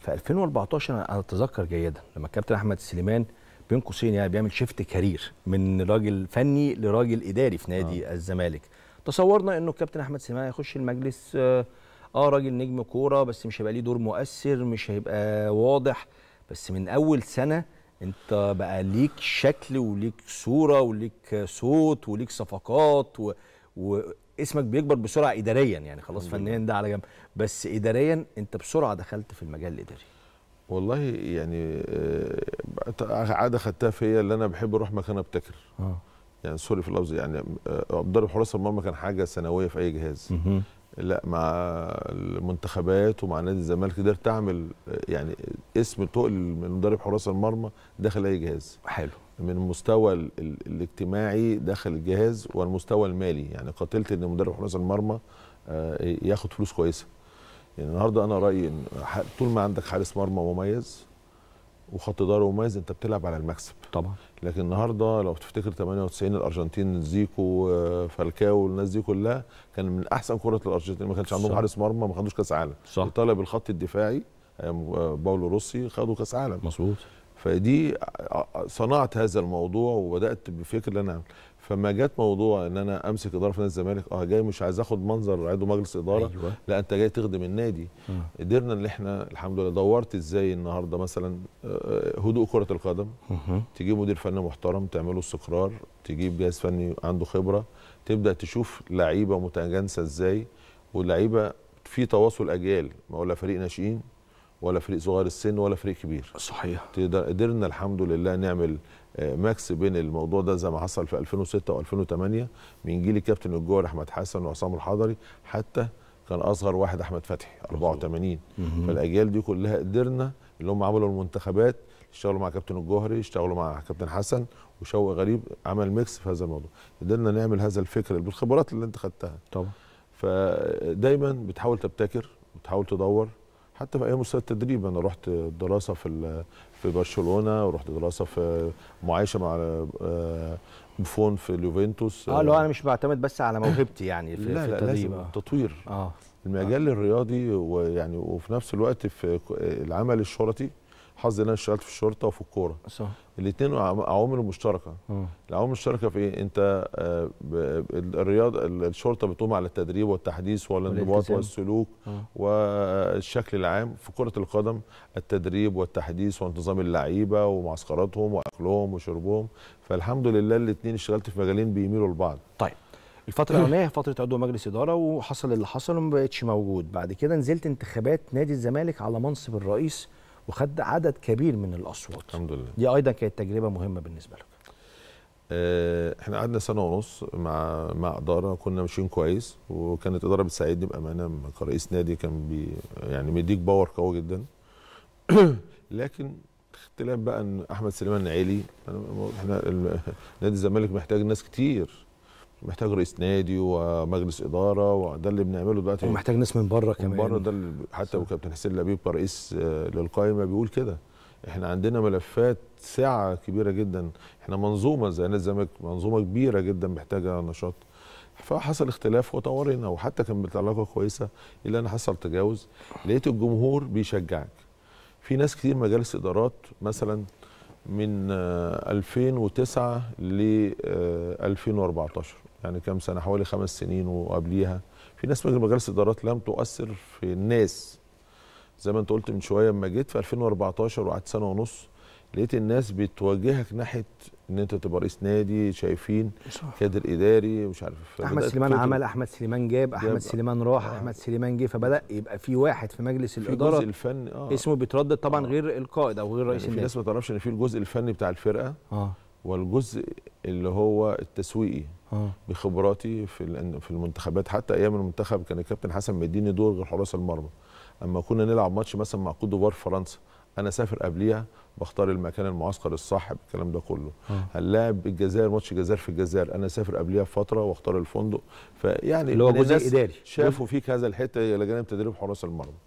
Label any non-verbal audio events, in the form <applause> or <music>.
في 2014 انا اتذكر جيدا لما الكابتن احمد سليمان بين قوسين يعني بيعمل شيفت كارير من راجل فني لراجل اداري في نادي آه. الزمالك تصورنا انه الكابتن احمد سليمان هيخش المجلس آه, اه راجل نجم كوره بس مش هيبقى ليه دور مؤثر مش هيبقى واضح بس من اول سنه انت بقى ليك شكل وليك صوره وليك صوت وليك صفقات و... و... اسمك بيكبر بسرعه اداريا يعني خلاص فنيا ده على جنب بس اداريا انت بسرعه دخلت في المجال الاداري والله يعني آه، عاده خدتها فيا اللي انا بحب اروح مكان ابتكر آه. يعني سوري في اللفظ يعني مدرب آه، حراس المرمى كان حاجه ثانويه في اي جهاز مه. لا مع المنتخبات ومع نادي الزمالك قدرت اعمل آه، يعني اسم تقل من مدرب حراس المرمى داخل اي جهاز حلو من المستوى الاجتماعي داخل الجهاز والمستوى المالي يعني قاتلت ان مدرب حراس المرمى آه، ياخد فلوس كويسه يعني النهارده انا رايي ان طول ما عندك حارس مرمى مميز وخط ظهر مميز انت بتلعب على المكسب طبعا لكن النهارده لو تفتكر 98 الارجنتين زيكو آه، فالكاو والناس دي كلها كان من احسن كره الارجنتين ما كانش عندهم حارس مرمى ما خدوش كاس عالم صح ايطاليا بالخط الدفاعي آه، باولو روسي خدوا كاس عالم مظبوط فدي صنعت هذا الموضوع وبدات بفكر ان انا اعمل فما جت موضوع ان انا امسك اداره في نادي الزمالك اه جاي مش عايز اخد منظر عضو مجلس اداره أيوة. لا انت جاي تخدم النادي م. آه. قدرنا ان احنا الحمد لله دورت ازاي النهارده مثلا آه، آه، هدوء كره القدم م. تجيب مدير فني محترم تعمله استقرار تجيب جهاز فني عنده خبره تبدا تشوف لعيبه متجانسه ازاي واللعيبه في تواصل اجيال ما ولا فريق ناشئين ولا فريق صغير السن ولا فريق كبير صحيح تقدر قدرنا الحمد لله نعمل آه، ماكس بين الموضوع ده زي ما حصل في 2006 و2008 من جيل الكابتن الجوهر احمد حسن وعصام الحضري حتى كان اصغر واحد احمد فتحي 84 فالاجيال دي كلها قدرنا اللي هم عملوا المنتخبات اشتغلوا مع كابتن الجوهري اشتغلوا مع كابتن حسن وشوق غريب عمل ميكس في هذا الموضوع قدرنا نعمل هذا الفكر بالخبرات اللي انت خدتها طبعا فدايما بتحاول تبتكر بتحاول تدور حتى في ايام مستوى التدريب انا رحت دراسه في في برشلونه ورحت دراسه في معايشه مع بوفون آه، في اليوفنتوس اه لو انا مش بعتمد بس على موهبتي يعني في, لا في التدريب لا لازم آه. تطوير اه المجال آه. الرياضي ويعني وفي نفس الوقت في العمل الشرطي حظي ان انا اشتغلت في الشرطه وفي الكوره صح الاثنين عوامل مشتركه آه. العوامل المشتركه في ايه انت آه، الرياضه الشرطه بتقوم على التدريب والتحديث والانضباط والسلوك أوه. والشكل العام في كره القدم التدريب والتحديث وانتظام اللعيبه ومعسكراتهم واكلهم وشربهم فالحمد لله الاثنين اشتغلت في مجالين بيميلوا لبعض طيب الفترة الأولانية فترة عضو مجلس إدارة وحصل اللي حصل وما بقتش موجود، بعد كده نزلت انتخابات نادي الزمالك على منصب الرئيس وخد عدد كبير من الاصوات الحمد لله دي ايضا كانت تجربه مهمه بالنسبه لك آه، احنا قعدنا سنه ونص مع مع اداره كنا ماشيين كويس وكانت اداره بتساعدني بامانه كرئيس نادي كان بي يعني مديك باور قوي جدا <clears throat> لكن اختلاف بقى ان احمد سليمان عيلي احنا نادي الزمالك محتاج ناس كتير محتاج رئيس نادي ومجلس اداره وده اللي بنعمله دلوقتي ومحتاج ناس من بره كمان من بره ده اللي حتى وكابتن حسين لبيب رئيس آه، للقائمه بيقول كده احنا عندنا ملفات سعه كبيره جدا احنا منظومه زي نادي الزمالك منظومه كبيره جدا محتاجه نشاط فحصل اختلاف وطورنا وحتى كان بالعلاقه كويسه الا ان حصل تجاوز لقيت الجمهور بيشجعك في ناس كتير مجالس ادارات مثلا من 2009 آه، ل 2014 آه، يعني كام سنه حوالي خمس سنين وقبليها في ناس من مجالس الادارات لم تؤثر في الناس زي ما انت قلت من شويه لما جيت في 2014 وقعدت سنه ونص لقيت الناس بتوجهك ناحيه ان انت تبقى رئيس نادي شايفين كادر اداري مش عارف احمد سليمان عمل احمد سليمان جاب احمد سليمان راح آه. احمد سليمان جه فبدا يبقى في واحد في مجلس في الاداره الجزء الفني آه. اسمه بيتردد طبعا آه. غير القائد او غير رئيس يعني النادي الناس ما تعرفش ان في الجزء الفني بتاع الفرقه آه. والجزء اللي هو التسويقي آه. بخبراتي في في المنتخبات حتى ايام المنتخب كان الكابتن حسن مديني دور غير حراس المرمى اما كنا نلعب ماتش مثلا مع كوت فرنسا انا سافر قبليها بختار المكان المعسكر الصح الكلام ده كله آه. هنلاعب الجزائر ماتش الجزائر في الجزائر انا سافر قبليها بفتره واختار الفندق فيعني اللي هو جزء اداري شافوا فيك هذا الحته لجنه تدريب حراس المرمى